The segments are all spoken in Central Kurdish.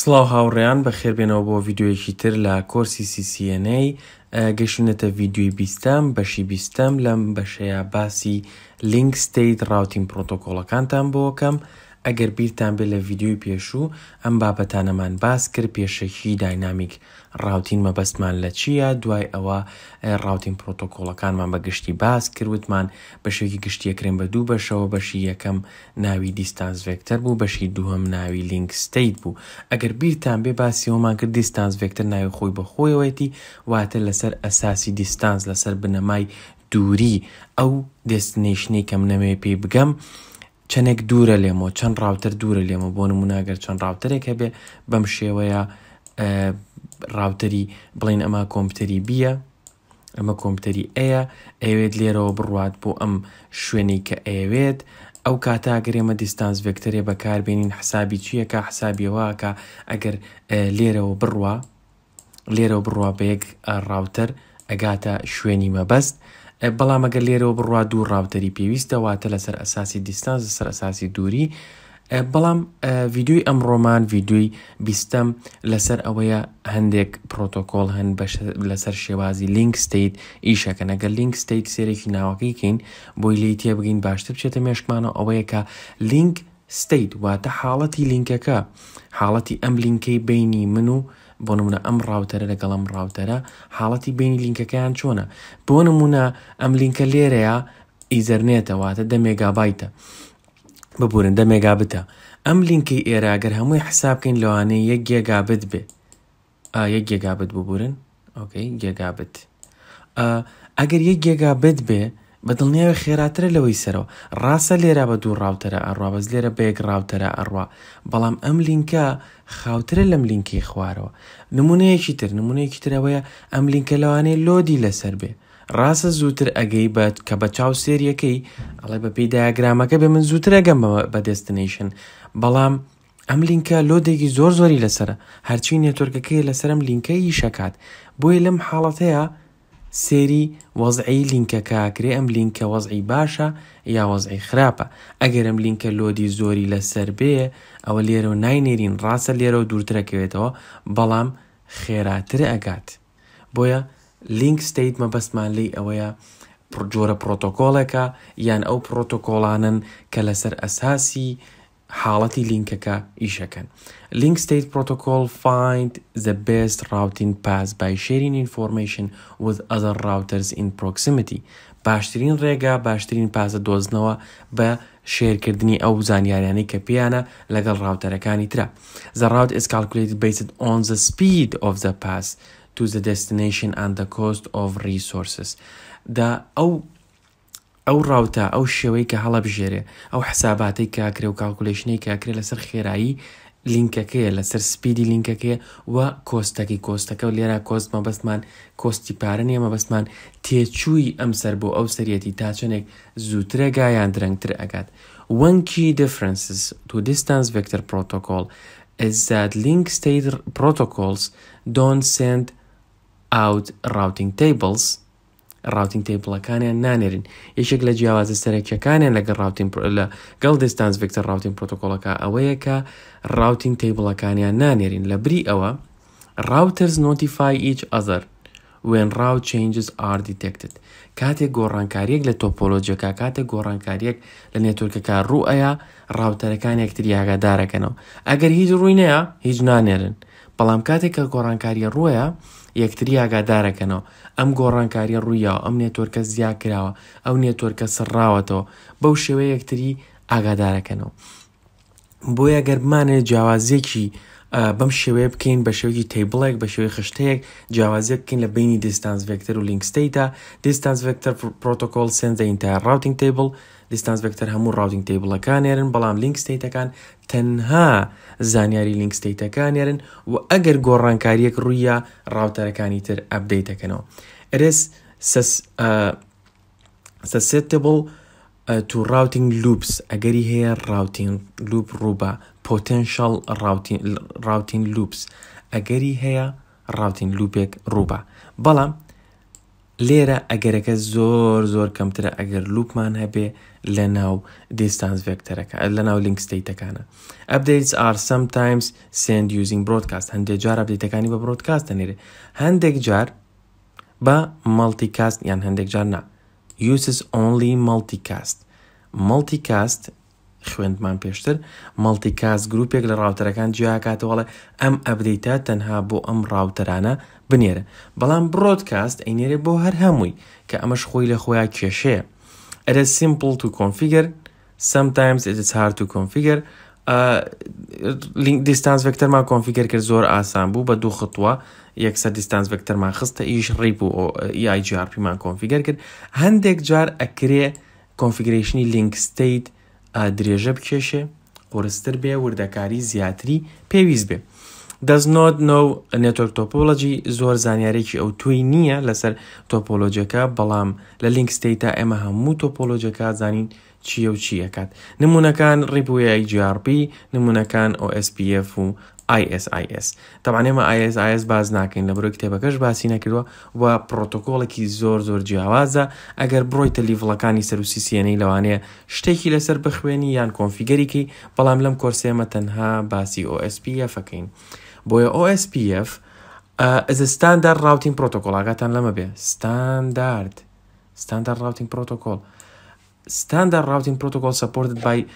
سلااو هاوڕێیان بە خێربێنەوە بۆ یددیوەیەکی تر لە کۆرسی سیCNA گەشتونەتە یددیوی بیستەم بەشی بیستەم لەم بەشەیە باسی لینک ستیت راوتین پرۆتۆکۆڵەکانتان بۆکەم ئەگەر بیرتان بێت لە ڤیددیوی پێشوو ئەم بابەتانەمان باس کرد پێشەکی داینامیک ڕاوتین مەبەستمان لە چییە دوای ئەوە ڕاوتین پرۆتۆکۆڵەکانمان بە گشتی باس کردوتمان بەشێکی گشتیەکرێن بە دوو بەشەوە بەشی یەکەم ناوی دیستانس ڤێکتەر بوو بەشی دووەم ناوی لینک ستیت بوو ئەگەر بیرتان بێ باسیەوەمان کرد دیستانس ڤێکتەر ناوی خۆی بە خۆیەوەیەتی واتە لەسەر ئەساسی دیستانس لەسەر بنەمای دووری ئەو دەستنیشنی کەم نەمێ پێی بگەم. چەندێک دوورە لێمەوە چەند ڕاوتر دوورە لێمە بۆ نموناگەر چەند ڕاوتەرێک هەبێ بەم شێوەیە ڕاوتەری بڵین ئەمە کۆمپیوتەری بیە ئەمە کۆمپیوتەری ئەیە ئەوێت لێرەوە بڕوات بۆ ئەم شوێنی کە ئەوێت ئەو کاتاگرێمە دیستانس ڤێکتەرێ بەکاربێنین حسابی چیەکە حسابیەوەکە ئەگەر لێرەوە بڕوە لێرەوە بڕوا بە یەک ڕاوتەر ئەگاتە شوێنی مەبەست بەڵام ئەگەر لێرەوە بڕوا دوو ڕاوتەری پێویستەواتە لەسەر ئەساسی دیستانز سەر ئەساسی دووری بەڵام ویددیوی ئەمڕۆمان ویددیوی بیستەم لەسەر ئەوەیە هەندێک پرۆتۆکۆل هەن لەسەر شێوازی لینک ستیت ئیشەکە نەگە لینک ستیت سێرەی ناوەکەیکەین بۆی لی تێ بگەین باشتر بچێتە مێشکمانە ئەوەیە کە لینک ستیت واتە حاڵەتی لینکەکە حاڵەتی ئەم لینکەی بینی من و بۆ نمونە ئەم ڕاوتەرە لەگەڵم ڕاوتەرە حاڵەتی بینی لینکەکەیان چۆنە بۆ نمونە ئەم لینکە لێرەیە ئیزەرنێتەواتە دە مێگابایتە ببورن دە مێگابتە ئەم لینکی ئێراگەر هەمووی حسابکەین لەوانەیە یەک گێگابت بێ یەک گێگابت ببورن ئۆکەی گێگابت ئەگەر یەک گێگابت بێ بە دڵنیاوی خێراترە لەوەی سەرەوە ڕاستە لێرە بە دوو ڕاوتەرە ئەڕوا بەز لێرە بەیەک ڕاوتەرە ئەڕوا بەڵام ئەم لینکە خاوترە لەم لینکی خوارەوە نمونەیەکی تر نمونەیەکی ترەوەیە ئەم لینکە لەوانەیە لۆدی لەسەر بێ ڕاستە زووتر ئەگەی بەت کە بە چاو سێریەکەی ئەڵێ بە پێی دایاگرامەکە بێ من زووتر ئەگەمەوە بە دەستنیشن بەڵام ئەم لینکە لۆدێکی زۆر زۆری لەسرە هەرچی نێتۆرگەکەی لەسەرم لینکەی شکات بۆیە لەم حاڵەتەیە سێری وەزعی لینکەکەکرێ ئەم لینکە وەزعی باشە یا وەزعی خراپە ئەگەر ئەم لینکە لۆدی زۆری لەسەر بێ ئەوە لێرە و ناینێرین ڕاستە لێرە و دوورترەکەوێتەوە بەڵام خێراتر ئەگات بۆیە لینک ستیت مەبەستمان لی ئەوەیە جۆرە پرۆتۆکۆڵەکە یان ئەو پرۆتۆکۆڵانن کە لەسەر ئەساسی حالەتی لینکەکە ئیشەکەن. Link State Protocol find the best routing path by sharing information with other routers in proximity. باشترین ڕێگا باشترین پازە دۆزنەوە بە شێرکردنی ئەو زانیاریانی کە پیانە لەگەڵ ڕاوتەرەکانی ترە. The route is calculated based on the speed of the path to the destination and the cost of resources. دا ئەو ئەو ڕاوتە ئەو شێوەی کە هەڵەبژێرێ ئەو حساباتەی کاکرێ و کاکولیشنەی کاکرێ لەسەر خێرایی لینکەکەیە لەسەر سپیدی لینکەکەیە و کۆستەکەی کۆستەکە و لێرە کۆست مەبەستمان کۆستی پارە نیە مەبەستمان تێچووی ئەمسەر بۆ ئەو سەرەتی تا چنێک زووترەگا یان درەنگتر ئەگات. One key differences to distance vector protocol is that link state protocols don't send out routing tables ڕاوتین تیپڵەکانیان نانێرن یەکێک لە جیاوازە سەرەکیەکانیان لەگە ڕاوتین لە گەڵ دەستانس ڤکتەر ڕاوتین پرۆتۆکۆلەکە ئەوەیە کە ڕاوتین تیبڵەکانیان نانێرین لە بری ئەوە ڕاوترز نۆتیفای ئیچ ئەزەر وێن ڕاو چنجز ئار دیتێکتت کاتێک گۆڕانکاریەک لە تۆپۆلۆجیەکە کاتێک گۆڕانکاریەک لە نێتۆرکەکە ڕوئەیە ڕاوتەرەکان یەکتری ئاگادارەکەنەوە ئەگەر هیچ ڕووینەیە هیچ نانێرن بەڵام کاتێک کە گۆڕانکاریە ڕویە یەکتری ئاگادارەکەنەوە ئەم گۆڕانکاری ڕوویەوە ئەم نێتۆرکە زیا کراوە ئەو نێتۆرکە سڕاوەتەوە بەو شێوەیە یەکتری ئاگادارەکەنەوە بۆیە گەرمانێ جیاوازێکی بەم شێوەیە بکەین بە شێوکی تیبڵێک بە شێوەی خشتەیەک جیاوازە بکەین لە بینی دیستانس ڤکتەر و لینکستیتا دیستانس ڤکتەر پرۆتۆکۆل سنجە ئینتای ڕاوتنگ تیبل دیستانس بەکتەر هەموو ڕاوتنگ تیبلەکانێرن بەڵام لینک ستیتەکان تەنها زانیاری لینک ستیتەکانێرن و ئەگەر گۆڕانکاریەک ڕوویە ڕاوتەرەکانی تر ئەبدەیتەکەنەوە ئەرس سەسێتبڵ تو ڕاوتنگ لوپس ئەگەری هەیە ڕاوتین لوپ ڕووبە پۆتەنشال ڕاوتین لوپس ئەگەری هەیە ڕاوتین لوپێک ڕووبە بەڵام لێرە ئەگەرەکە زۆر زۆر کەمترە ئەگەر لوپمان هەبێ لە ناو دیستانس ڤێکتەرەکە لە ناو لینک ستیتەکانە ئەبدەیت ئار سم تایمز سند یوزینگ برۆدکاست هەندێک جار ئەبدەیتەکانی بە برۆدکاست دەنێرێ هەندێک جار بە مەڵتیکاست یان هەندێک جار نا یوسس ئۆنلی مەڵتیکاست مەڵتیکاست خوێندمان پێشتر مەڵتیکاس گرروپێک لە ڕاوتەرەکان جیاکاتەوەڵە ئەم ئەبدەیتە تەنها بۆ ئەم ڕاوتەرانە بنێرە بەڵام برۆدکاست ئەینێرێ بۆ هەر هەمووی کە ئەمەش خۆی لە خۆیان کێشەیە It is simple to configure. Sometimes it is hard to configure. لینک دیستانس ڤکتەرمان کۆنفیگەر کرد زۆر ئاسان بوو بە دوو ختووە یەکسەر دیستانس ڤکتەرمان خستە ئیش ڕیپ و یاجیارپیمان کۆنفیگەر کرد هەندێک جار ئەکرێ کۆنفیگرشنی لینک ستیت درێژە بکێشێ قرستر بێ وردەکاری زیاتری پێویست بێ دەستنۆت نۆ نێتۆر تۆپۆلژی زۆر زانیارێکی ئەو توی نییە لەسەر تۆپۆلۆجەکە بەڵام لە لینکستیتا ئێمە هەموو تۆپۆلۆجەکە زانین چیە و چیەکات نمونونەکان ڕیبوویای GRP نمونونەکان OSPF و ISIS تەوان ئێمە ISIS باز ناکەین لە بڕۆی کتێبەکەش باسی نەکردووە و پرۆتۆکۆڵێکی زۆر زۆر جیاوازە ئەگەر بڕۆی تەلیڤڵەکانی سەروسی سیێنەی لەوانەیە شتێکی لەسەر بخوێنی یان کۆنفیگەریکی بەڵام لەم کۆرسێمە تەنها باسی OSPF ئەەکەین. بۆیە OSPF as a standard routing protocol ئاگاتان لەمە بێ standard standard routing protocol standard routing protocol supported by eh,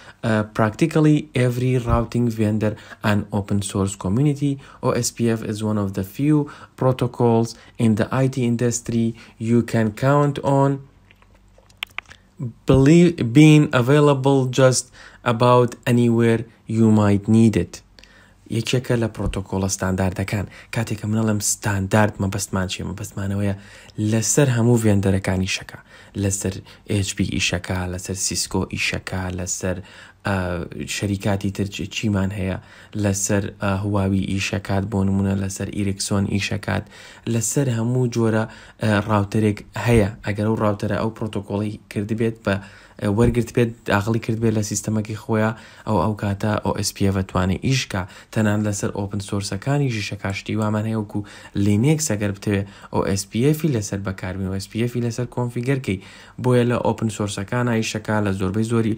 practically every routing vendor and open source community. OSPF is one of the few protocols in the IT industry you can count on believe being available just about anywhere you might need it. یەکێکە لە پرۆتۆکۆڵە ستانداردەکان کاتێکە منەڵم ستاندارد مەبەستمان چێ مەبەستمانەوەیە لەسەر هەموو ڤێندەرەکانی شەکە لەسەر HP ئیشەکە e لەسەر سیسکۆ ئیشەکە e لەسەر شەریکاتی ترچ چیمان هەیە لەسەر هواوی ئیشەکات بۆ نمونە لەسەر ئیرکسۆن ئیشەکات لەسەر هەموو جۆرە ڕاوتەرێک هەیە ئەگەر و ڕاوتەرە ئەو پرۆتۆکۆڵی کردبێت بە وەرگرت بێت داخلی کرد بێت لە سیستەمەکی خۆیان ئەو ئەو کاتە ئۆSPوانێ ئیشکە تەنان لەسەر ئۆپن سۆرسەکانی ژیشەکاشتی وامان هەیەوەکو و لینێک سەگەر بتەوێت ئۆSPFی لەسەر بەکاربین وSPFی لەسەر کۆنفیگەرکەی بۆیە لە ئۆپن سۆرسەکان ئایشەکە لە زۆربەی زۆری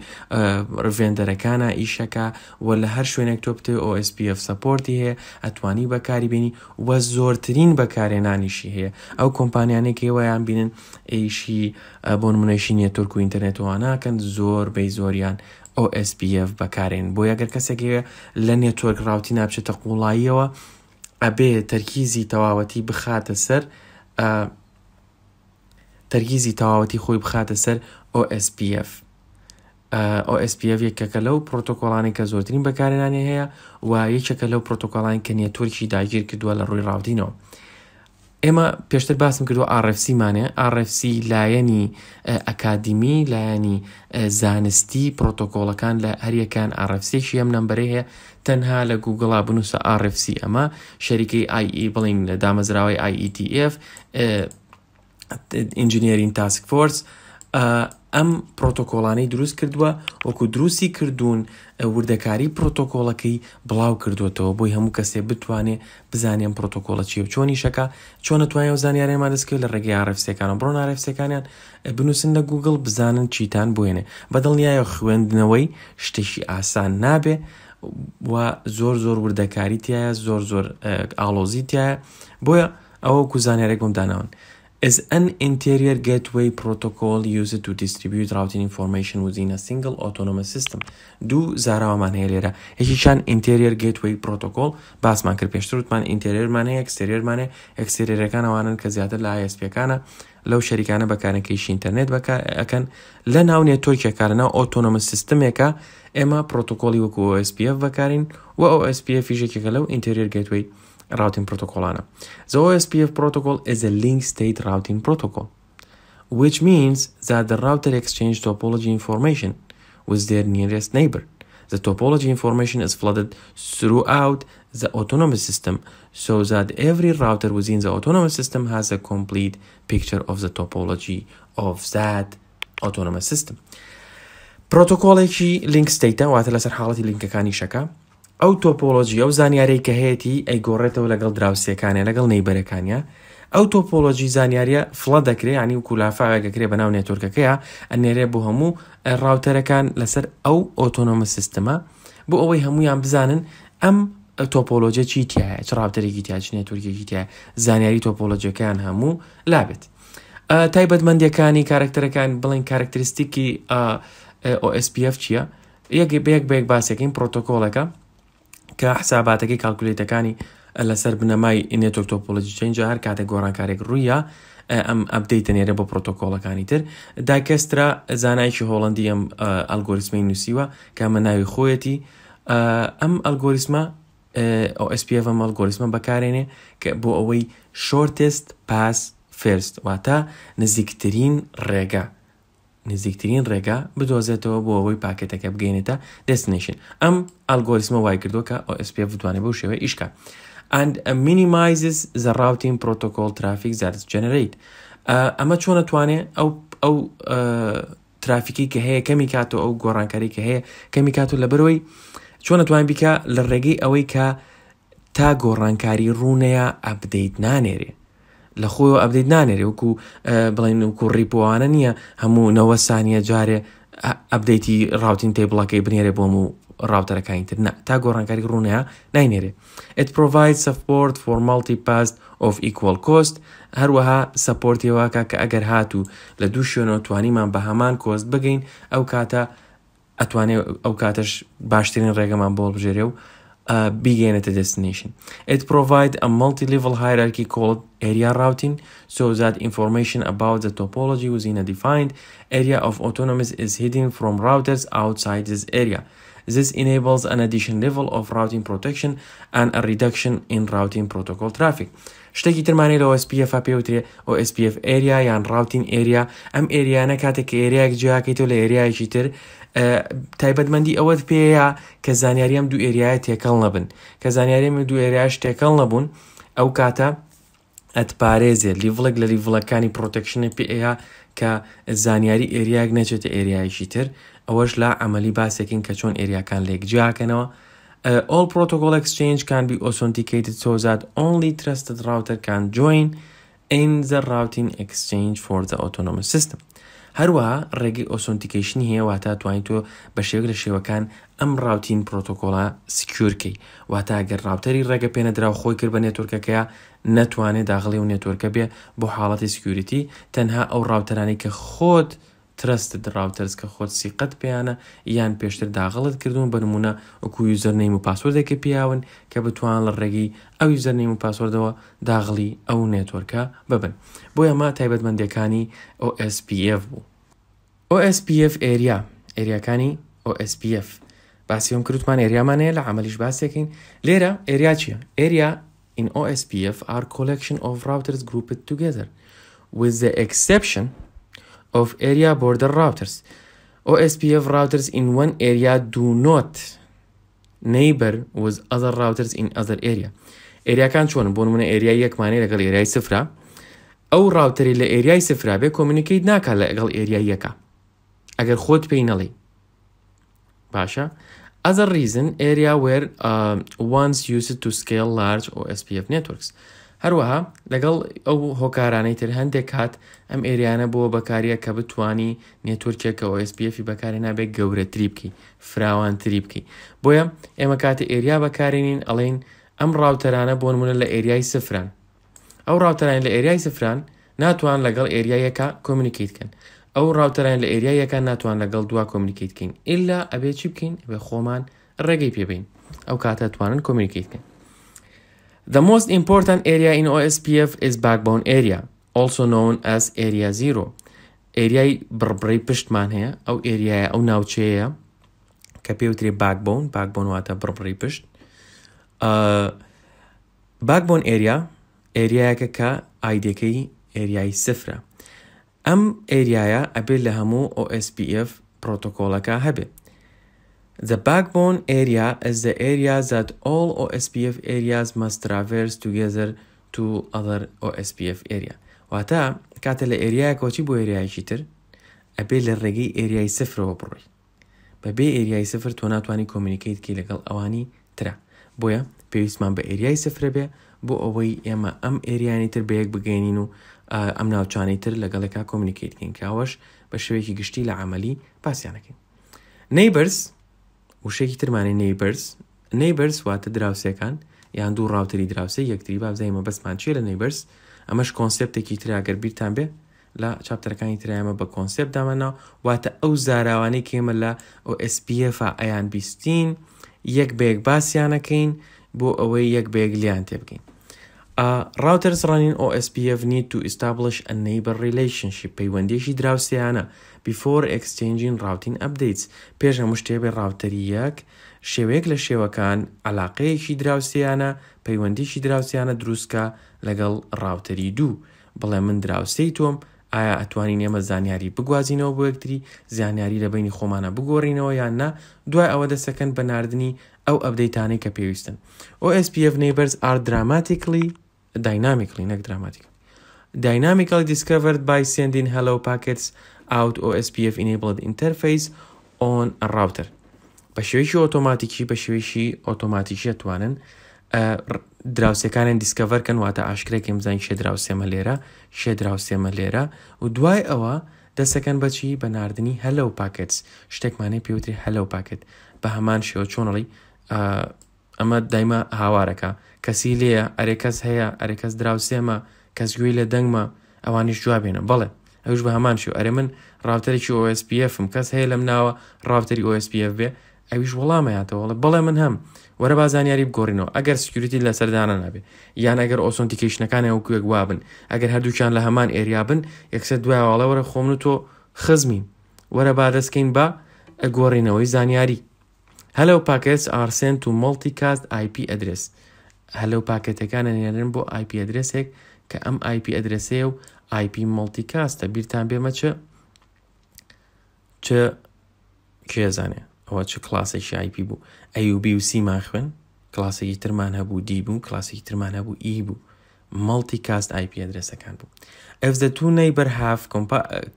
ڕڤێن بلندەرەکانە ئیشەکە وە لە هەر شوێنێک تۆ بتێ ئۆSPF سپۆرتی هەیە ئەتوانی بەکاریبیێنی وە زۆرترین بەکارێنانیشی هەیە ئەو کۆمپانیانێک هێوایان بینن ئیشی بۆ منەشی نیە تورک و ئینتەرنێتەوەناکەن زۆر بەی زۆریان OSPF بەکارێن بۆ یەگەر کەسێکێ لە نێتۆرک ڕاوتی ناپچێتە قوڵاییەوە ئەبێ تەرکیزی تەواوەتی بخاتە سەر تەرگیزی تەواوەتی خۆی بخاتە سەر OSPF. ئۆSPF یەکەکە لەو پرۆتۆکۆڵانی کە زۆرترین بەکارێنانی هەیە و یەکێکە لەو پرۆتۆکۆڵان کە نیە تۆرکی داگیر کردووە لە ڕووی ڕاودینەوە. ئێمە پێشتر باسم کردو ئارفسیمانێ ئارفسی لایەنی ئەکادمی لایەنی زانستی پرۆتۆکۆڵەکان لە هەریەکان ئارفسێکی ئەم نمبەرەی هەیە تەنها لە گوگڵا بنووسە ئارفسی ئەمە شەریکی آیE بڵین دامەزراوی IETF ئینجینێرین تاسک فۆرس ئەم پرۆتۆکۆڵانەی دروست کردووە وەکو دروستی کردوون وردەکاری پرۆتۆکۆڵەکەی بڵاو کردوێتەوە بۆی هەموو کەسێ بتوانێت بزانێن پرۆتۆکۆڵە چیە چۆنی شەکە چۆنە توانە و زانیارێمان دەستکرد لە ڕێگەی عرفسەکانە بڕۆن عرفسەکانیان بنووسن لە گوگل بزانن چیتان بێنێ بەدڵنیایە خوێندنەوەی شتێکی ئاسان نابێ وە زۆر زۆر وردەکاری تایە زۆر زۆر ئالۆزی تایە بۆیە ئەوە کوزانیارێک گمداناون. is an interior gateway protocol used to distribute routing information within a single autonomous system دوو زاراوەمان هەیە لێرە یەکیشان interior gateway protocol باسمان کرد پێشترتمان ئینتریێرمان هەیە ئەکسێرمان هەیە ئەکسێرەکان ئەوانن کە زیاتر لە ئایسپەکانە لەو شەریکانە بەکارەکەیش ئینتەرنێت ئەەکەن لە ناو نێتۆرکێکە لەناو ئۆتۆنمە سیستمێکە ئێمە پرۆتۆکۆلی وەکو SPF بەکارین و ئەو SPF فیژێکێکە لەو ئینتریێر گەتوەی routing protocol Ana, The OSPF protocol is a link state routing protocol, which means that the router exchanges topology information with their nearest neighbor. The topology information is flooded throughout the autonomous system so that every router within the autonomous system has a complete picture of the topology of that autonomous system. Protocol هيك لينك ئەو تۆپۆلۆژی ئەو زانیاری کە هەیەی ئەیگۆڕێتەوە لەگەڵ دراوسەکانە لەگەڵ نەیبەرەکانە ئەو تۆپۆلۆژی زانیاریە فڵە دەکرێت ینی و کولاافاگەکرێ بەناو نێتۆرکەکەیە ئەنێرێ بۆ هەموو ڕاوتەرەکان لەسەر ئەو ئۆتۆنۆمە سیستما بۆ ئەوەی هەمویان بزانن ئەم تۆپۆلۆژە چی تایە چ ڕاوتەرێکی تیاچ نێتورکێکی تایە زانیاری تۆپۆلۆژەکان هەموو لابێت. تایبەتمەندیەکانی کارکتەرەکان بڵین کارکتریستیکی ئۆSPF چییە؟ یەک بەیەک بەیەک باسێکین پرۆتۆکۆڵەکە کە حساباتەکەی کالکولیتەکانی لەسەر بنەمای نێتۆکتۆپۆلژی چنجە هەر کاتێک گۆڕانکارێک ڕوویە ئەم ئەبدەیتەنێرە بۆ پرۆتۆکۆڵەکانی تر دایکەسترا زانایکی هۆڵندی ئەم ئەلگۆریسمی نووسیوە کە مە ناوی خۆیەتی ئەم ئەلگۆریسمە ئۆSPF ئەم ئەلگۆریسمە بەکارێنێ کە بۆ ئەوەی شۆرتست پاس فرست واتە نزیکترین ڕێگە نزیکترین ڕێگا بدۆزێتەوە بۆ ئەوەی پاکێتەکە بگەینێتە دەستنیشن ئەم ئەلگۆریسمە وای کردووە کە ئۆSP بتوانێت بەو شێوەیە ئیشکە. and uh, minimizes the routing protocol traffic that is generate uh, ئەمە چۆن دەتوانێت ئەو ئەو uh, ترافیکی کە هەیە کەمی کات و ئەو گۆڕانکاری کە هەیە کەمی کات و لە بەرەوەی چۆن دەتوان بیکە لە ڕێگەی ئەوەی کە تا گۆڕانکاری ڕوونەیە ئەبدەیت نانێرێ لە خۆیەوە ئەبدەیت نانێری وکو بڵین وکو ڕیپوانە نییە هەموو نەوە سانیە جارێ ئەبدەیتی ڕاوتین تێبڵاکەی بنێرێ بۆم و ڕاوتەرەکانی تر تا گۆڕانکاری ڕوونەیە نینێرێ it provide support for multi past of equal cost هەروەها سپۆرتێواکە کە ئەگەر هاتوو لە دوو شوێنەوە توانیمان بە هەمان کۆست بگەین ئەو کاتە ئەتوانێت ئەو کاتەش باشترین ڕێگەمان بۆڵ بژێرێ و begin at a destination. It provides a multi-level hierarchy called area routing so that information about the topology within a defined area of autonomous is hidden from routers outside this area. This enables an additional level of routing protection and a reduction in routing protocol traffic. شتێکی ترمانی لە OSPF پێوترێ OSPF ئێریا area ڕاوتین ئێریا area ئێریانە کاتێک ئێریاک area و لە ئێریایکی تر تایبەتمەندی ئەوەت پێەیە کە زانیاریم دوو ئێریایە تێکەڵ نەبن کە زانیاریم دوو ئێریاش تێکەڵ نەبوون ئەو کاتە ئەتپارێزێت لیڤڵک لە لیڤڵەکانی پرۆتەکشنی پێەیە کە زانیاری ئێریاک نەچێتە ئێریایشی تر ئەوەش لا ئەمەلی باسێکین کە چۆن ئێریاکان لێکجیاکەنەوە all protocol exchange can be authenticated so that only trusted router can join in the routing exchange for the autonomous system هەروەها ڕێگەی ئۆسۆنتیکیشنی هەیە واتە توانین تۆ بە شێوک لە شێوەکان ئەم ڕاوتین پرۆتۆکۆڵە سکیورکەی واتە ئەگەر ڕاوتەری ڕێگە پێنەدراو خۆی کرد بە نێتۆرکەکەیە نەتوانێت داخڵی و نێتۆرکە بێ بۆ حاڵەتی سکیوریتی تەنها ئەو ڕاوتەرانی کە خۆت ترستت راوتەرز کە خۆت سیقەت پێیانە یان پێشتر داغڵت کردوون بنمونە وەکو یوزەرنەیم و پاسۆردێکی پیاون کە بتوان لە ڕێگی ئەو یوزەرنەیم و پاسۆردەوە داغڵی ئەو نێتوەرکە ببن بۆ ئەمە تایبەتمەندەکانی OSPF بوو OSPF ئێریا ئێریاکانی OSPF باسیۆم کردوتمان ئێریامانەیە لە عملیش باسێکین لێرە ئێریا چییە؟ ئێریا in OSPF are collection of routers grouped together with the exception of area border routers OSPF routers in one area do not neighbor with other routers in other area ئێریاکان چۆن بۆ منە ئێریای یەکمانەی لەگەڵ ئێریای سفرا ئەو راوتری لە ئێریای سفرا بێ کۆمنیکیت ناکات لەگەڵ ئێریای یەکە ئەگەر خۆت پێی نەڵی باشە ئەزە ریزن ئێریا where uh, once used to scale large or SPF networks هەروەها لەگەڵ ئەو هۆکارانەی تر هەندێک کات ئەم ئێریانە بۆ بەکاریە کە بتانی نێتورکێکەوە SسPFی بەکاری نابێت گەورەتری بکەی فراوانتری بکەی بۆیە ئێمە کاتی ئێریا بەکارێنین ئەڵین ئەم ڕاوتەرانە بۆ نمونە لە ئێریای سفران ئەو ڕاوتەرانی لە ئێریای سفران ناتوان لەگەڵ ئێریایەکە کۆمنیکیتکەن ئەو ڕاوتەران لە ئێریایەکە ناتوان لەگەڵ دوا کۆمنیکیتکەین ئللا ئەبێ چی بکەین بە خۆمان ڕێگەی پێبین ئەو کاتە توانن کۆمنیکیتکەن The most important area in OSPF is backbone area, also known as area zero. ئێریای بڕبڕی پشتمان هەیە ئەو ئێریایە ئەو ناوچەیە کە پێوترێ باکبوون باکبوون واتە بڕبڕی پشت باکبوون ئێریا ئێریایەکە کە ئایدەکەی ئێریایی سفرە ئەم ئێریایە ئەبێت لە هەموو OSPF پرۆتۆکۆلەکە هەبێت The backbone area is the area that all OSPF areas must traverse together to other OSPF area. واتە کاتە لە ئێریایەکەوەچی بۆ ئێریایکی تر ئەبێ لە ڕێگەی ئێریای سفرەوە بڕۆی بەبێ ئێریای سفر تۆ ناتوانانی کۆمیکیتکی لەگەڵ ئەوانی ترە بۆیە پێویستمان بە ئێریای سفرە بێ بۆ ئەوەی ئێمە ئەم ئێریانی تر بەیەک بگەینین و ئەم ناوچانی تر لەگەڵێکا کۆمیکیتکەین کاوەش بە شوێکی گشتی لە عملی پاسیانەکەین. نەیبرس وشێکی ترمانە نەیبرز نەیبرز واتە دراوسەکان یان دوو ڕاوتری دراوسی یەکتری بابزایمە بەسمان چێ لە نەیبرز ئەمەش کۆنسپتێکی تراگەر بیرتان بێ لە چاپتەرەکانی ترایمە بە کۆنسپت دامانەوە واتە ئەو زاراوانەی کێمە لە ئۆSPF ئەیان بیستین یەک بەیەک باسییانەکەین بۆ ئەوەی یەک بێگلیان تێبگەین راوتەرز ڕانین OSPF need to establish a neighbor relationship پەیوەندێکی دراوسیانە بیفۆر ئەکسچنجین ڕاوتین ئەبدەیت پێش هەموو شتێ بێ ڕاوتەری یەک شێوەیەک لە شێوەکان علاقەیەکی دراوسیانە پەیوەندیشی دراوسیانە دروستکە لەگەڵ ڕاوتەری دوو بڵێ من دراوسی تۆم ئایا ئەتوانین ئێمە زانیاری بگوازینەوە بۆ یەکتری زانیاری لە بینی خۆمانە بگۆڕینەوە یان نا دوای ئەوە دەسەکەن بە نردنی ئەو ئەبدەیتانەی کە پێویستن OSPF neighbors are dramatically dynamically نەک دراماتیک dynamically discovered by sending hello packets out OSPF enabled interface on a router بە شێوەیەکی ئۆتۆماتیکی بە شێوەیەشی ئۆتۆماتیکی دەتوانن دراوسەکانیان دیسکەڤەرکەن واتە ئاشکرێکی مزانین شێدراوسێمە لێرە شێدراوسێمە لێرە و دوای ئەوە دەسەکەن بەچی بە نردنی هەلە و پاکت شتێکمانەی پێوتری هەلە و پاکت بە هەمان شێوە چۆنەڵی ئەمە دایمە هاوارەکە کەسی لێە ئەرێ کەس هەیە ئەرێ کەس دراوسێمە کەس گوێی لە دەنگمە ئەوانیش جوابێنە بەڵێ ئەوش بە هەمان شو ئەرێ من ڕاوتەرێکی OSPFم کەس هەیە لەم ناوە ڕاوتری OSPF بێ ئەویش وەڵامیانتەوەڵە بەڵێ من هەم وەرە با زانیاری بگۆڕینەوە ئەگەر سکیوریتی لە سەردانە نابێ یان ئەگەر ئۆسنتیکیشنەکانی ئەو کوێک وابن ئەگەر هەردووچان لە هەمان ئێریا بن یەکسە دوایواڵە وەرە خۆم و تۆ خزمین وەرە با دەستکەین با ئەگۆڕینەوەی زانیاری هەلو پاکەس ئارسنت و مڵتی کاست آیP ئەدرس هەلو پاکەتەکانە نێنن بۆ آیP ئەدرسێک کە ئەم آیP ئەدرسەیە و آیP مەڵتی کاستە بیرتان بێمەچە چه کێزانێ ئەوە چه کلاسێکی آیP بوو ئەUB و سیما خوێن کلاسێکی ترمان هەبوو دی بوو کلاسێکی ترمان هەبوو ئی بوو مەڵتی کاست آیP ئەدرسەکان بوو ئەفزەتونەی بەرهاف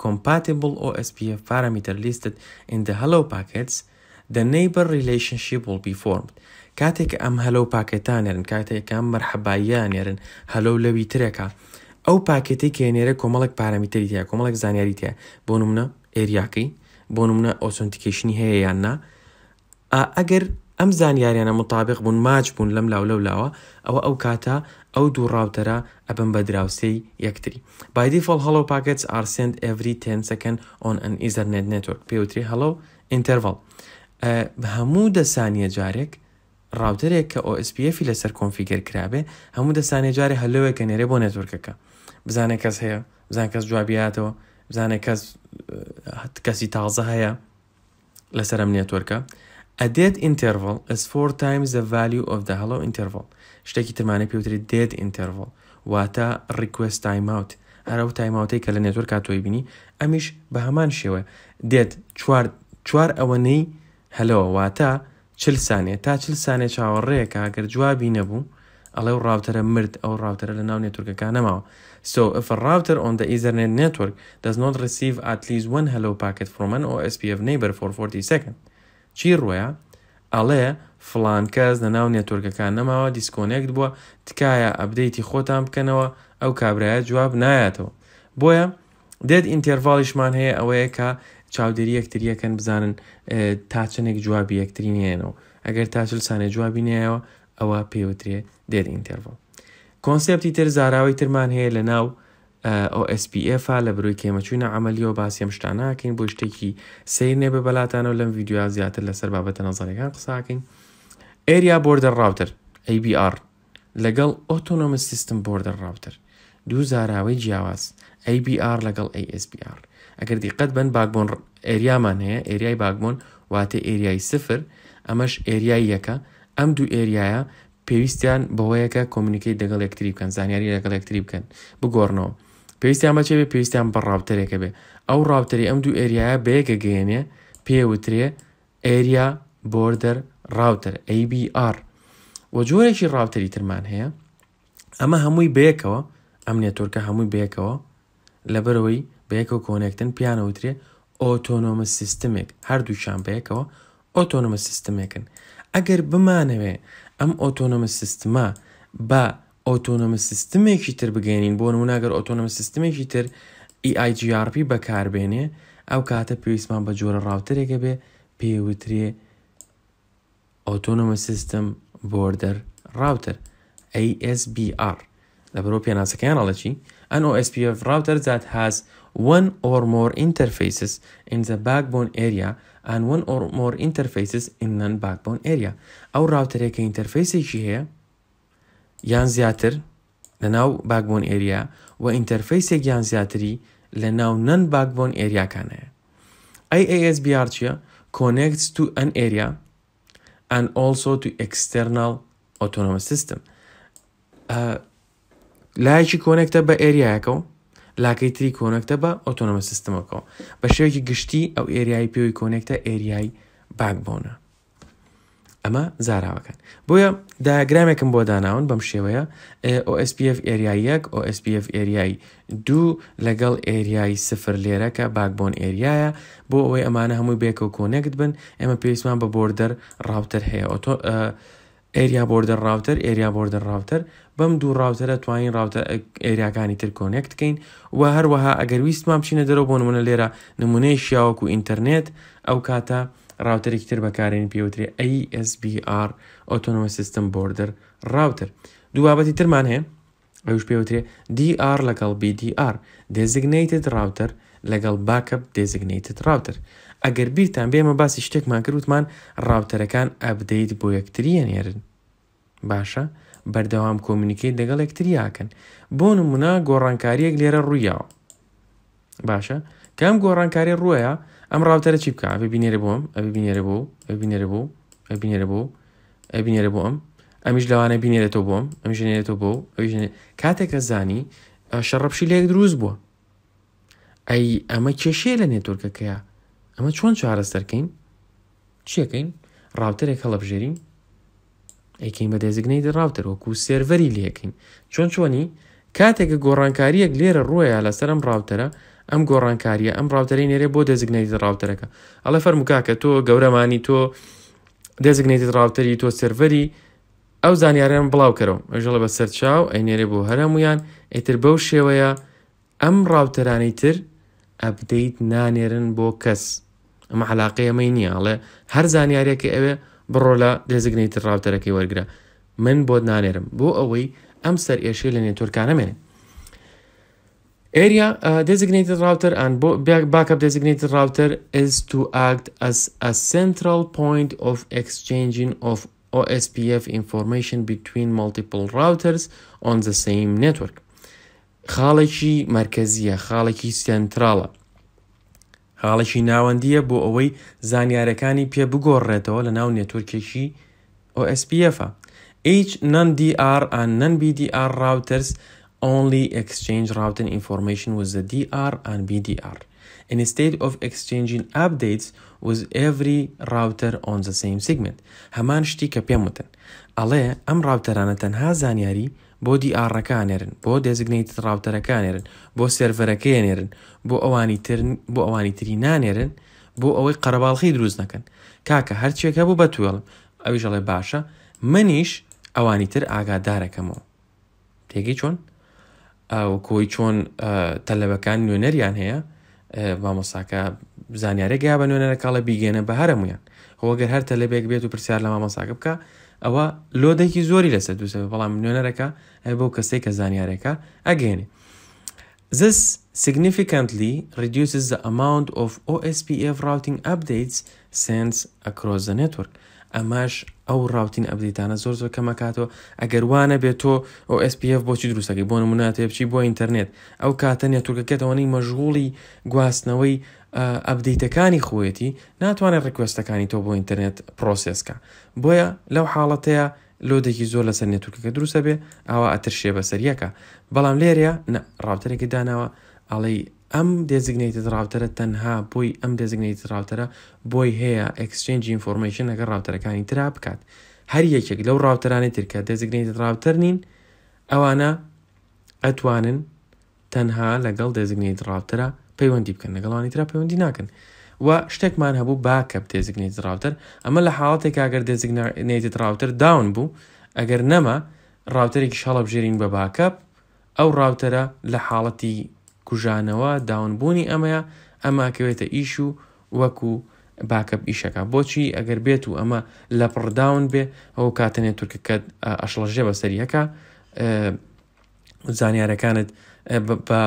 compatible OSPF parameter listed in the hello packets the neighbor relationship will be formed کاتێک ئەم هەلو پاکەتانێرن کاتێک ئەم مەرحەباییانێرن هەلو لەوی ترێکە ئەو پاکێتی کێنێرە کۆمەڵک پارەمیتەریتە کۆمەڵک زانیاریتە بۆ نمونە ئێریاکەی بۆ نمونە ئۆسنتیکیشنی هەیە یان نا ئەگەر ئەم زانیاریانە مطابق بوون ماچ بوون لەم لاو لەو لاوە ئەوە ئەو کاتە ئەو دوو ڕاوتەرە ئەبم بە دراوسەی یەکتری بایدی فڵ هەڵۆ پاکت ئارسند ئەری تسەکەن ئۆن ئەن ئیزەرنێت نێتۆک پێوتری هەڵۆ ئینتەرڤڵ هەموو دەسانیە جارێک ڕاوتەرێک کە ئۆSPFی لەسەر کۆنفیگەر کرابێ هەموو دەسانێ جارێ هەلوێکە نێرێ بۆ نێتۆرکەکە بزانێت کەس هەیە بزان کەس جوابیاتەوە بزانێت کەس کەسی تازە هەیە لەسەر ئەم نێتوەرکە ئەدێت ئینتەرڤڵ ئەس فۆر تایمز دە ڤالی ئۆف دە هەڵۆ ئینتەرڤڵ شتێکی تەمانە پێوتری دێت ئینتەرڤڵ واتە ڕیکوست تایماوت هەرە و تایماوتەی کە لە نێتۆر کاتۆی بینی ئەمیش بە هەمان شێوە دێت چوار چوار ئەوەنەی هەلەوە واتە چل سانێ تا چل سانێ چاوەڕێەکە گەر جوابی نەبوو ئەڵێ و ڕاوتەرە مرد ئەو ڕاوتەرە لە ناو نێتورکەکان نەماوە So if a router on the Ethernet network does not receive at least one hello packet from an OSPF neighbor for 40 seconds چی ڕوەیە؟ ئەڵێ فلان کەس لە ناو نێتۆرگەکان نەماوە دیسکۆنێکت بووە تکایە ئەبدەیتی خۆتان بکەنەوە ئەو کابراایە جواب نایەتەوە بۆیە دێت ئینتێڤاڵیشمان هەیە ئەوەیە کە چاودێری یەکتریەکەن بزانن تا چنێک جوابی یەکترینێنەوە ئەگەر تا چل سانێ جوابی نایەوە ئەوە پێوترێ دێت ئینتەرڤۆ کۆنسپتی تر زاراوی ترمان هەیە لە ناو ئۆSPF لە بروی کێمەچوونە ئەعملیۆ باسیەم شتاناکەین بۆ شتێکی سیر نێ بە بەلاتانەوە لەم یددیوە زیاتر لەسەر بابەتە نەزانەکان قساکەین ئێریا بردر راوتر ABR لەگەڵ ئۆتۆنۆمە سیستم بردر راوتر دوو زاراوی جیاواز ABR لەگەڵ ASBR ئەگەر دیقەت بن باگبۆن ئێریامان هەیە ئێریای باگبۆن واتە ئێریای سفر ئەمەش ئێریای یەکە ئەم دوو ئێریایە پێویستیان بەوەیەکە کۆمونیکی دەگەڵ یەکتری بکەن زانیاری لەگەڵ یەکتری بکەن بگۆڕنەوە پێویستیان بەچێ بێ پێویستیان بە ڕاوتەرێکە بێ ئەو ڕاوتەری ئەم دوو ئێریاە بەیەکە گەێنێ پێوترێ ئێریا بۆردەر ڕاوتەر ABR وە جۆرێکی ڕاوتەری ترمان هەیە ئەمە هەمووی بەیەکەوە ئەم نێتۆرکە هەمووی بەیەکەوە لەبەرەوەی بەیەکەوە کۆنێکتن پیانەوترێ ئۆتۆنۆمە سیستمێک هەردووشان بەیەکەوە ئۆتۆنۆمە سیستمێکن ئەگەر بمانەوێ ئەم ئۆتۆنۆمە سیستما بە ئۆتۆنۆمە سیستمێکی تر بگەێنین بۆ نموناگەر ئۆتۆنۆمە سیستمێکی تر ئیGRP e بەکاربێنێ ئەو کاتە پێویستمان بە جۆرە ڕاوترێکە بێ پێوترێ ئۆتۆنۆمە سیستم بۆردەر ڕاوتر ASBR لە بەرۆ پێناسەکەیان ڕڵەچی an OSPF router that has one or more interfaces in the backbone area and one or more interfaces in non-backbone area. Our router هيك interface شي هي يان the now backbone area وinterface يان the now non-backbone area كان IASBR connects to an area and also to external autonomous system. Uh, لایەکی کۆنەکتە بە ئێریایەکەەوە لاکەی تری کۆنەکتە بە ئۆتۆنمە سیستمەکەەوە بە شێوەیەکی گشتی ئەو ئێریایی پێوی کۆنێکتە ئێریایی باک بۆنە ئەمە زاراوەکەن بۆیە داگرامێکم بۆ داناون بەم شێوەیە ئۆSPF ئێریایی 1 ئۆSPF ئێریایی دوو لەگەڵ ئێریایی سفر لێرەکە باکبۆن ئێریایە بۆ ئەوەی ئەمانە هەمووی بێکەوە کۆنێکت بن ئێمە پێویستمان بە بۆردەر ڕاوتەر هەیە ئۆتۆ ئێریا بردن راوتەر ئێریا بردن راوتەر بەم دوو راوتەرە توانین راوتە ئێریاکانی تر کۆنێکت بکەین و هەروەها ئەگەر ویستمان بچینە دەرەوە بۆ نمونە لێرە نمونەی شیاوەکو ئینتەرنێت ئەو کاتە راوتەرێکی تر بەکارێن پێوتری ئەسBR ئۆتۆنۆ سیستم بردر راوتەر دووابەتی ترمان هەیە ئەوش پێوترێ DR لەگەڵ BDR دزگنیتت راوتەر لەگەڵ باکەپ دزگنیتت راوتەر ئەگەر بیرتان بێمە باسی شتێکمان کردوتمان ڕاوتەرەکان ئەبدەیت بۆ یەکتریە نێرن باشە بەردەوام کۆمونیکیت لەگەڵ یەکتریاکەن بۆ نمونە گۆڕانکاریەک لێرە ڕوویاوە باشە کام گۆڕانکاری ڕووەیە ئەم ڕاوتەرە چی بکە ئەبێ بینێرە بۆم ئەبێ بینێرە بۆ ئەبینێرە بۆ ئەبینێرە بۆ ئەبینێرە بۆ ئەم ئەمیش لەوانە بینێرێتەوە بۆم ئەمی ژێنێتەوە بۆ کاتێکە زانی شەڕەپشی لێک دروست بووە ئەی ئەمە کێشێ لە نێتۆرکەکەیە ئەمە چۆن چارەسەرکەین چیەکەین ڕاوتەرێک هەڵەبژێرین ئەیکەین بە دەزگنەی ڕاوتەرەوەکو و سێڤەری لەکەین چۆن چۆنی کاتێکە گۆڕانکاریەک لێرە ڕوۆیە لەسەر ئەم ڕاوتەرە ئەم گۆڕانکاریە ئەم ڕاوتەرەی نێرێ بۆ دەزگنەی ڕاوتەرەکە ئەڵە فەرموکاکە تۆ گەورەمانی تۆ دەزگنێتی ڕاوتەری تۆ سەرڤەری ئەو زانیاریان بڵاوکەرەوە ئەژەڵە بە سەرچاو ئەینێرێ بۆ هەرەمویان ئیتر بەو شێوەیە ئەم ڕاوتەرانی تر ئەبدەیت نانێرن بۆ کەس ئەمە علااقەیەمەی نییە ئەڵێ هەر زانیارێکی ئەوێ بڕۆ لە ڕاوتەرەکەی وەرگرە من بۆ نانێرم بۆ ئەوەی ئەم سەر ئێشێ لە area uh, designated router and backup designated router is to act as a central point of exchanging of OSPF information between multiple routers on the same network. خاڵێکی مرکزیە خاڵێکی سنتراڵە خاڵێکی ناوەندیە بۆ ئەوەی زانیارەکانی پێ بگۆڕێتەوە لە ناو نێتۆرکێکی OSPF each non-DR and non-BDR routers only exchange routing information with the DR and BDR instead of exchanging updates with every router on the same segment هەمان شتی کە پێم وتن ئەڵێ ئەم ڕاوتەرانە تەنها زانیاری بۆ دیئڕەکانێرن بۆ دەزگنیت ڕاوتەرەکانێرن بۆ سێرڤەرەکەێنێرن بۆ ئەوانی ترن بۆ ئەوانی تری نانێرن بۆ ئەوەی قەرەباڵخی دروست نەکەن کاکە هەرچێکە بوو بەتوێڵم ئەویژەڵێ باشە منیش ئەوانی تر ئاگادارەکەمەوە تێگەی چۆن ئەو کۆی چۆن تەلەبەکان نوێنەریان هەیە مامۆساکە زانیارێک یا بە نوێنەرە کاڵە بیگەێنە بە هەرمویان هۆگەر هەر تەلەبێک بێت و پرسیار لە مامەساکە بکە ئەوە لۆدەکی زۆری لەسەر دووسێ بەڵام میلیۆنەرەکە ئەی بەو کەسێک کە زانیارەکە ئەگەێنێ This significantly reduces the amount of OSPF routing updates sent across the network. ئەماش ئەو ڕاوتین ئەبدەیتانە زۆر زۆر کەمەکاتەوە ئەگەروانە بێت تۆ ئەو SPF بۆچی دروستەکەی بۆ نموناتێ بچی بۆ ئینتەرنێت ئەو کاتە نێتورکەکەتەوەی مەژغوڵی گواستنەوەی ئەبدەیتەکانی خوێتی ناتوانێت ڕکوێستەکانی تۆ بۆ ئینتەرنێت پرۆسسکە بۆیە لەو حاڵەتەیە لۆدێکی زۆر لەسەر نێتوکەکە دروە بێ ئەوە ئەترشێ بەسەریەکە بەڵام لێرە ڕاوتەرێکی داناوە ئەڵی ئەم دێزیگنیتت ڕاوتەرە تەنها بۆی ئەم دێزیگنیت ڕاوتەرە بۆی هەیە ئەکسچنج ئینفۆرمشن ئەگە ڕاوتەرەکانی ترا بکات هەر یەکێک لەو ڕاوتەرانی ترکە دەزیگنیت ڕاوتەر نین ئەوانە ئەتوانن تەنها لەگەڵ دەزیگنیت ڕاوتەرە پەیوەندی بکەن لەگەڵانی تررا پەیوەندی ناکەن و شتێکمان هەبوو باکە دێزگنیت راوتەر ئەمە لە حاڵاتێک ئەگەر دێزگنیت راوتەر داون بوو ئەگەر نەما راوتەرێکی شەڵە بژێرین بە باکەپ ئەو راوتەرە لە حاڵەتی کوژانەوە داونبوونی ئەمەیە ئەماکەوێتە ئیش و وەکو باکەب ئیشەکە بۆچی ئەگەر بێت و ئەمە لە پڕداون بێ ئەو کاتەنێت تورکەکەت ئەشڵەژێ بەسەریەکە زانیارەکانت بە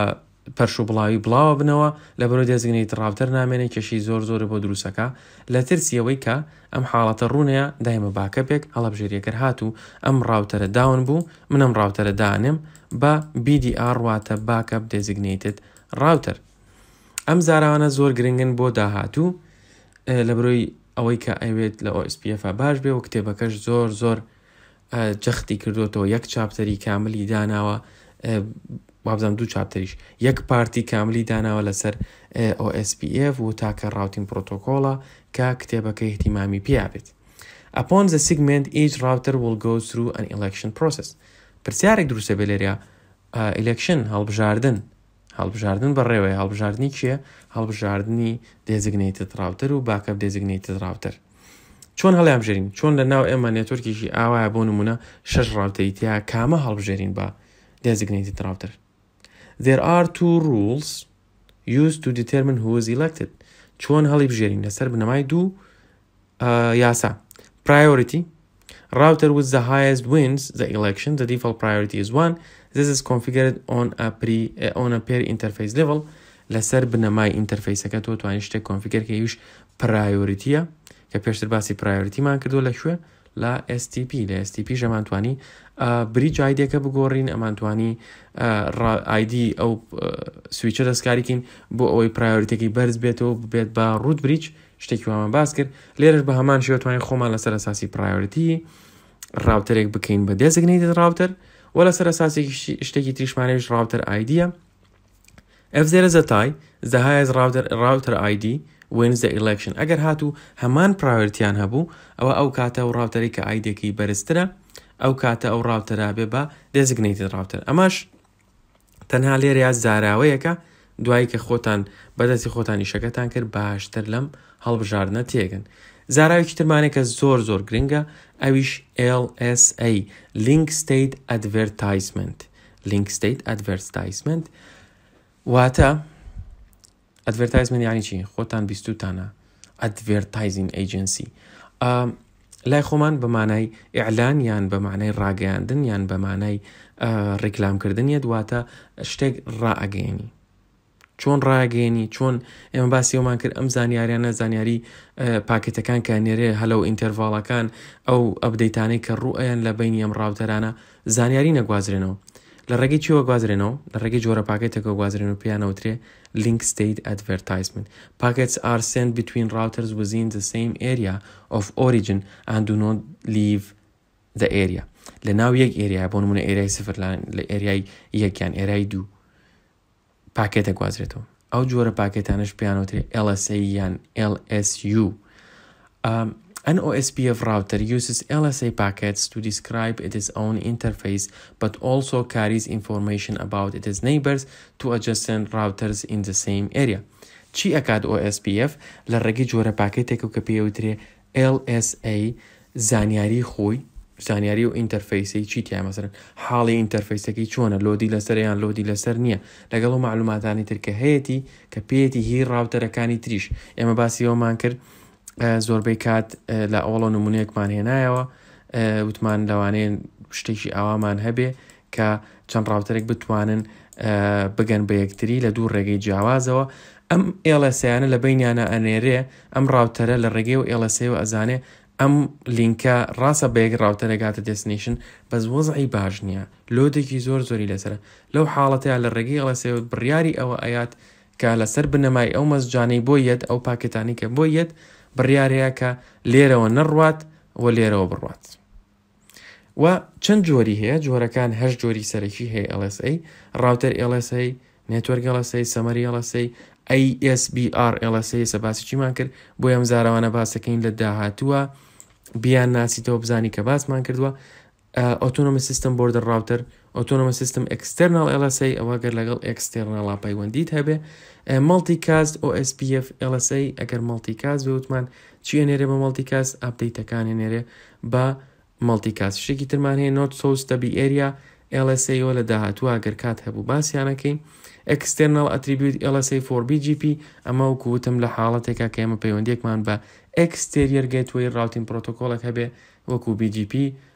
پەرش و بڵاوی بڵاوە بنەوە لە بەرۆ دەزگنیت ڕابتەر نامێنێ کێشی زۆر زۆر بۆ دروستەکە لە ترسیەوەی کە ئەم حاڵەتە ڕوونەیە دایمە باکەپێک هەڵەبژێریەکە هات و ئەم ڕاوتەرە داون بوو منم ڕاوتەرە دانم بە BDR واتە باکەپ دەزگنیتت ڕاوتەر ئەم زاراوانە زۆر گرنگن بۆ داهاتوو لە برۆی ئەوەی کە ئەوێت لە ئۆSPF باش بێ و کتێبەکەش زۆر زۆر جەختی کردوەوە یەک چاپتەری کاملی داناوە وابزانام دوو چاپتریش یەک پارتی کاملی داناوە لەسەر OSPF و تاکە ڕاوتین پرۆتۆکۆڵە کە کتێبەکە احتیمامی پیابێت. Upon the segment each router will go through an election process. پرسیارێک دروستە بێ لێریا ئلکشن هەڵبژاردن هەڵبژاردن بەڕێوەیە هەڵبژاردننی چییە هەڵبژاردننی دێزگنیتت ڕاوتەر و باکە دێزگنیتت ڕاوتەر. چۆن هەڵیامژێرین چۆن لە ناو ئێمە نێتۆرکیشی ئاوایە بۆ نمونە شش ڕاوتەیتیا کامە هەڵبژێرین بە دێزگنیتت ڕاوتەر. there are two rules used to determine who is elected چۆن هەڵیبژێرین لەسەر بنەمای دوو یاسا priority router with the highest wins the election the default priority is one this is configured on a pre uh, on a pair interface level لەسەر بنەمای ئینتەرفیسەکە تۆ توانین شتێک کۆنفیگەرکە هیچ پرایۆریتیە کە پێشتر باسی پرایۆریتیمان کردو لە شوێ لە STP لە STP ژەمانتوانی بری جای دێکە بگۆڕین ئەمانتوانی ئایدی ئەو سویچە دەستکاریکەین بۆ ئەوەی پراۆریتێکی بەرز بێتەوە ببێت بە ڕوود بریچ شتێکی وامان باس کرد لێرش بە هەمان شێتوانین خۆمان لەسەر ئەساسی پراۆریتی ڕاوتەرێک بکەین بە دێزگنیت ڕاوتەر وە لەسەر ئەساسی شتێکی تریشمانێش ڕاوتەر ئایدە ئەف زێرە زەتای زەهایز ڕاوتەر ئایدی وێنزە ئیلکشن ئەگەر هاتوو هەمان پراوەرتیان هەبوو ئەوە ئەو کاتە و ڕاوتەرێککە ئایدێکی بەرزترە ئەو کاتە ئەو ڕاوتەرابێ بە دەزگنیتی ڕاوتەر ئەماش تەنها لێرە یا زاراوەیەەکە دوایی کە خۆتان بەدەستی خۆتانی شەکەتان کرد باشتر لەم هەڵبژاردنە تێگەن زاراویکی ترمانێکە زۆر زۆر گرنگە ئەویش LSA لینک ستیت ئەدڤرتایسمنت لینک ستیت ئەدڤرتایسمنت واتە ئەدڤرتایسمنت یانی چی خۆتان بیستوتانە ئەدڤرتایزین ئەیجنسی لای خۆمان بەمانای ئیعلان یان بەمانەی ڕاگەاندن یان بەمانای ڕێکلامکردنیە دواتە شتێک ڕائگەێنی چۆن ڕاگەێنی چۆن ئێمە باسیەوەمان کرد ئەم زانیاریانە زانیاری پاکێتەکان کە نێرێ هەلو ئینتەرڤاڵەکان ئەو ئەبدەیتانەی کە ڕوئیان لە بینی ئەم ڕاوتەرانە زانیاری نەگوازرێنەوە لە ڕێگەی چیوە گوازرێنەوە لە ڕێگەی جۆرە پاکێتێکەوە گوازرێن و پێیان ئەوترێ لینک ستیت ئەدڤرتایزمنت پاکێتس ئار سند بتوین راوترز وزین the same area of origin and do not leave the area لە ناو یەک ئێریای بۆ نمونە ئێریای سفر لە ئێریای یەکیان ئێرای دوو پاکێتە گوازرێتەوە ئەو جۆرە پاکێتانش پیانوتری LSA یان LSU an OSPF router uses LSA packets to describe its own interface, but also carries information about its neighbors to adjacent routers in the same area. Chi OSPF la regi jura packet eko LSA zaniari khui زانیاری و اینترفیسی چی تیه مثلا حالی اینترفیسی که چونه لودی لسر یا لودی لسر نیه لگل معلوماتانی تر که هیتی که پیتی هی راوتر کانی زۆربەی کات لە ئەوڵۆ نمونەیەکمان هێنایەوە وتمان لەوانەیە شتێکی ئاوامان هەبێ کە چەند ڕاوتەرێک بتوانن بگەن بە یەکتری لە دوو ڕێگەی جیاوازەوە ئەم ئێلەسیانە لە بینیانە ئەنێرێ ئەم ڕاوتەرە لە ڕێگەی و ئێلەسێ و ئەزانێ ئەم لینکە ڕاستە بەیەک ڕاوتەرەگاتە دەستنیشن بەس وەزعی باش نییە لۆدێکی زۆر زۆری لەسرە لەو حاڵەتەیە لە ڕێگەی ئەڵەسێ بڕیاری ئەوە ئەیات کە لەسەر بنەمای ئەو مەسجانەی بۆیەت ئەو پاکتانی کە بۆیەت بڕیارەیە کە لێرەوە نڕوات و لێرەوە بڕوات. و چەند جۆری هەیە جۆرەکان هەش جۆری سەرەکی هەیە LSA راوتەر LSA نێتوەرگەڵسی سەمەریڵسی ASBRLسی سەباسی چیمان کرد بۆ ئەم زارەوانە باسەکەین لە داهاتووە بیان ناسیتەوە بزانی کە باسمان کردووە ئۆتۆنمی سیستم بۆردە راوتەر ئۆتۆنمە سیستم ئەکستەرنال LSA ئەوە گەر لەگەڵ ئەکستێرنەڵا پەیوەندیت هەبێ مەڵتی کاست OSPF LSA ئەگەر مەڵتی کاس بێوتمان چیە نێرێ بە مەڵتی کاس ئاپدەیتەکانی نێرێ بە مەڵتی کاس شتێکی ترمان هەیە نۆت سۆس دەبی ئێریا LSAەوە لە داهاتوە ئەگەر کات هەبوو باسییانەکەی ئەکستێرنال ئەتریبیوت LSA 4BGP ئەمە وکووتم لە حاڵەتێکا کە ئێمە پەیوەندێکمان بە ئەکستێریەر گەتوەی ڕاوتین پرۆتۆکۆلەک هەبێ وەکو BGP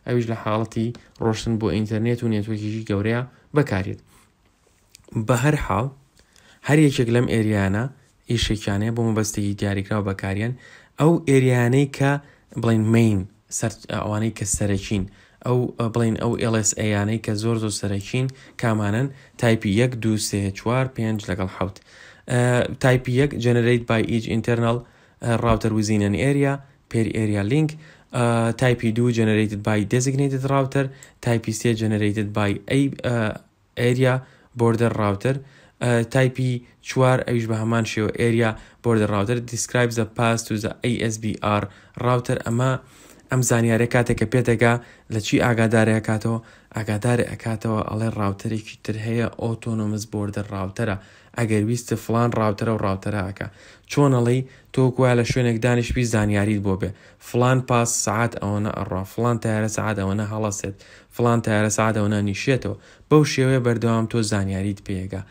ئەویش لە حاڵەتی ڕۆشن بۆ ئینتەرنێت و نێتوەکیشی گەورەیە بەکارێت بە هەر حاڵ هەر یەکێک لەم ئێریانە ئیشێکیانەیە بۆ مەبەستێکی دیاریکراوە بەکاریان ئەو ئێریانەی کە بڵین مین ئەوانەی کە سەرەکین ئەو بڵین ئەو LSAیانەی کە زۆر زۆر سەرەکین کامانن تایپی 1 دو سێ چوار پێنج لەگەڵ حوت تایپی 1 جەنەریت بای ئیج ئینتەرنال ڕاوتەر وزینەن ئێریا پێری ئێریا لینک تایپی دو جنریتد بای دزگنیتد راوتەر تایپی سێ جنریتد بای ئەریا بردر راوتەر تایپی چوار ئەویش بە هەمان شێوە ئێریا بردر راوتەر دیسکرایب زە پاس تو زە ASBR راوتەر ئەمە ئەم زانیارە کاتێککە پێتەگا لە چی ئاگادارەیە کاتەوە ئاگاداری ئەکاتەوە ئەڵێ ڕاوتەرێکی تر هەیە ئۆتۆنۆمز بۆردە ڕاوتەرە ئەگەر ویستە فلان ڕاوتەرە و ڕاوتەراکە چۆنەڵی تۆکووا لە شوێنێک دانیشتوی زانیاریت بۆ بێ فلان پاس سعات ئەوەنە ئەڕوا فلان تارە سعات ئەوەنە هەڵەسێت فلان تارە سعات ئەوەنە نیشێتەوە بەو شێوەیە بەردەوام تۆ زانیاریت پێگا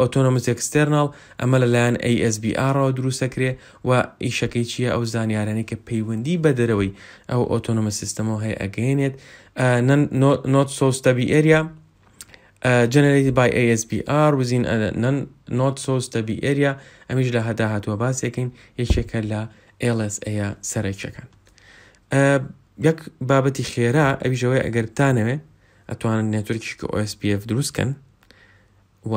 ئۆتۆنۆمز ئەکسسترناڵ ئەمە لەلایەن ASBRەوە دروستەکرێ و ئیشەکەی چییە ئەو زانیارانی کە پەیوەندی بە دەرەوەی ئەو ئۆتۆنۆمە سیستەمەوە هەیە ئەگەێنێت not source stubby area generated by ASPR within a non-not source stubby area ئەمیش لە هەدا هاتووە باسێکین یەکێکە لە LSA سەرێکەکان یەک بابەتی خێرا ئەویژەوەی ئەگەرتانەوێ ئەتوانن نێتورکیشکە OSPF دروستکەن و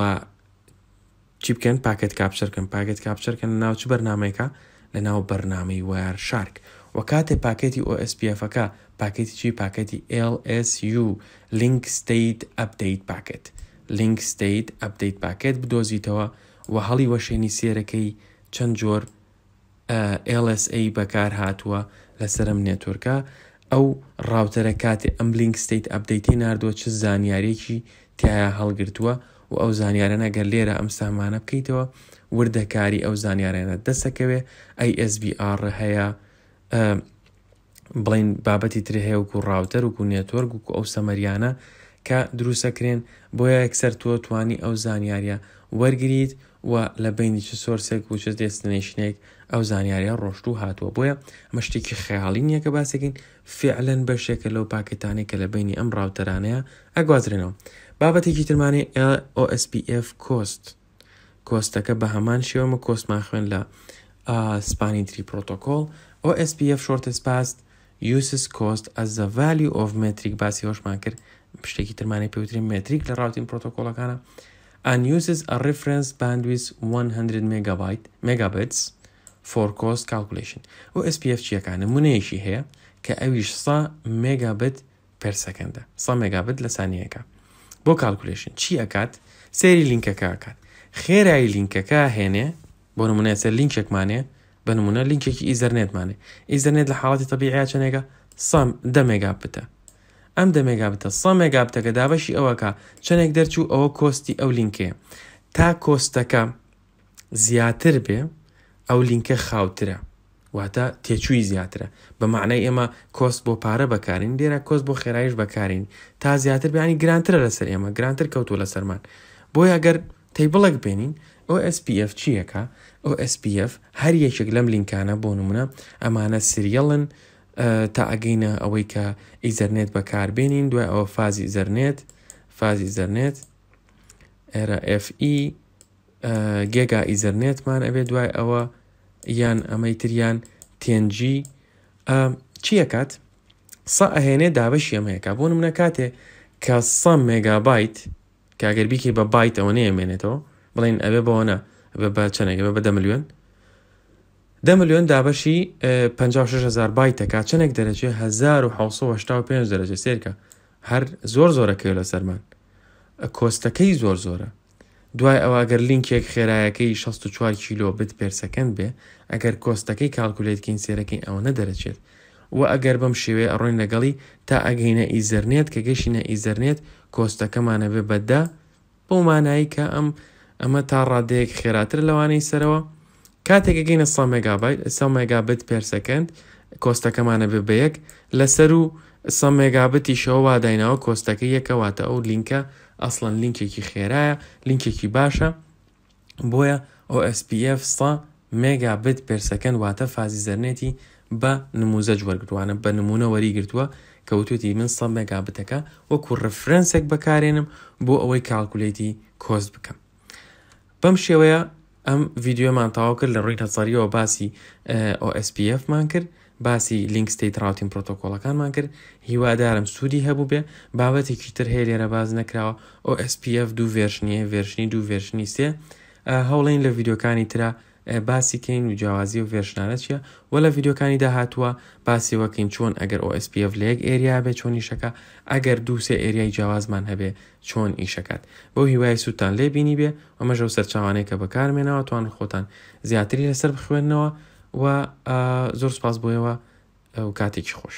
چی بکەن پاکت کاپچەرکەن پاکت کاپچەرکەن ناوچ بەرنمەیەەکە لە ناو بەرنامەی وار شارک و کاتێ پاکەتی OSPFەکە پاکەتی چی پاکەتی LSU لینک ستیت ئەپدەیت پاکت لینک ستیت ئەپدەیت پاکت بدۆزیتەوە و هەڵی وەشێنی سێرەکەی چەند جۆر LSA بەکار هاتووە لەسرم نێتورکە ئەو ڕاوتەرە کاتێ ئەم لینک ستیت ئەپدەیتی نردووە چ زانیارێکی تایە هەڵگرتووە و ئەو زانیارە نەگەر لێرە ئەم سامانە بکەیتەوە وردەکاری ئەو زانیارانە دەسەکەوێ ئەی SBR هەیە بڵین بابەتی تر هەیە وکو ڕاوتەر وکو نێتۆرگ وکو ئەو سەمەریانە کە دروسەکرێن بۆیە یەکسەر تۆ توانی ئەو زانیاریە وەرگیت و لە بینی چ سۆرسێک وچە دێستنیشنێک ئەو زانیاریە ڕۆشت و هاتووە بۆیە مەشتێکی خەیاڵی نییە کە باسێکین فعلەن بەشێکە لەو پاکتانی کە لە بینی ئەم ڕاوتەرانەیە ئەگوازرێنەوە بابەتێکی ترمانی LOSPF کۆست کۆستەکە بە هەمان شێوەمە کۆسمان خوێن لە سپانی تری پرۆتۆکۆل OSPF shortest past uses cost as the value of metric باسی هۆشمان کرد پشتێکی ترمانی پێوترین متریک لە ڕاوتین پرۆتۆکۆلەکانە and uses a reference bandwidth 100 megabyte megabits for cost calculation OSPF چیەکانە منەیەشی هەیە کە ئەویش سا مگابت پرسەکەندە سا مگابت لە سانیەکە بۆ کالکولیشن چی ئەکات سێری لینکەکە ئەکات خێرایی لینکەکە هێنێ بۆ نمونە سەر لینکێکمانێ بنمونە لینکێکی ئیزەرنێتمانێ ئیزەرنێت لە حاڵاتی تەبیعیا چنێگە سام دەمێگا بتە ئەم دەمێگا بتە سەمێگا بتەکە دابەشی ئەوەکە چنێک دەرچوو ئەوە کۆستی ئەو لینکێ تا کۆستەکە زیاتر بێ ئەو لینکە خاوترە واتە تێچووی زیاترە بە معنای ئێمە کۆست بۆ پارە بەکارین دێرە کۆست بۆ خێرایش بەکارین تا زیاتر بیانی گرانترە لەسەر ئێمە گرانتر کەوتووە لە سەرمان بۆی ئەگەر تەی بڵک بێنین ئۆSPF چیەکە OSPF هەر یەکێک لەم لینکانە بۆ نمونە ئەمانە سریەڵن تا ئەگەینە ئەوەی کە ئیزەرنێت بەکاربێنین دوای ئەوە فازی زەرنێت فازی زەرنێت RFE گێگا ئیزەرنێتمان ئەبێ دوای ئەوە یان ئەمەی تریان TNG چیەکات سە ئەهێنێ دابەشی ئەمەیەکە بۆ نمونە کاتێ کە سە مێگابایت کاگەر بیکەی بە بایت ئەوە نەیەمێنێتەوە بڵین ئەبێ بۆنە بە چەنێک بە بەدە ملیۆن دە ملیۆن دابەشی 56هزار بایتەکە چەنێک دەرەجێ 1995 دەرەجە سێرکە هەر زۆر زۆرەکەی لە سەرمان کۆستەکەی زۆر زۆرە دوای ئەواگەر لینکێک خێرایەکەی 64 کیلو بت پێرسەکەند بێ ئەگەر کۆستەکەی کالکولێتکین سێرەکەی ئەوە نەدەرەچێت و ئەگەر بەم شێوێ ئەڕۆین لەگەڵی تا ئەگەینە ئیزەرنێت کە گەشینە ئیزەرنێت کۆستەکەمانە بێ بەددا بۆ مانایی کە ئەم ئەمە تا ڕادەیەک خێراتر لەوانەی سەرەوە کاتێک گەینە سا مگابیت سا مگابت پێرسەکەند کۆستەکەمانە ببەیەک لەسەر و سە مێگابەتی شەوە واداینەوە کۆستەکە یەکەواتە ئەو لینکە ئەسڵەن لینکێکی خێرایە لینکێکی باشە بۆیە ئۆSPF سا مێگابت پێرسەکەن واتە فازی زەرنێتی بە نموزەج وەرگتوانە بە نمونە وەریگرتووە کەوتوتی من سە مێگابتەکە وەکو ڕفرەنسێک بەکارێنم بۆ ئەوەی کاڵکولێتی کۆست بکەم بەم شێوەیە ئەم ڤیددیومان تاوا کرد لە ڕووی هەزاریەوە باسی ئۆSPFمان کرد باسی لینک ستیت راوتین پرۆتۆکۆڵەکانمان کرد هیوادارم سوودی هەبوو بێ بابەتێکی تر هەیە لێرە باز نەکراوە ئۆSPF دوو ڤێرشنیە ڤێرشنی دوو ڤێرشنی سێ هەوڵین لە ڤیددیوکانی ترە باسی کەین و جیاوازی و ڤێرشنانە چیە وە لە یددیوکانی داهتووە باسی وەکەین چۆن ئەگەر OSPF لە یەک ئێریا بێ چۆن ئیشەکە ئەگەر دووسێ ئێریای جیاوازمان هەبێ چۆن ئیشەکات بۆ هیوای سووتان لێبینی بێ ئەمەژە سەرچوانەیە کە بەکارمێنەوە توان خۆتان زیاتری لەسەر بخوێندنەوە و زۆر سپاس بۆیەوە و کاتێکی خۆش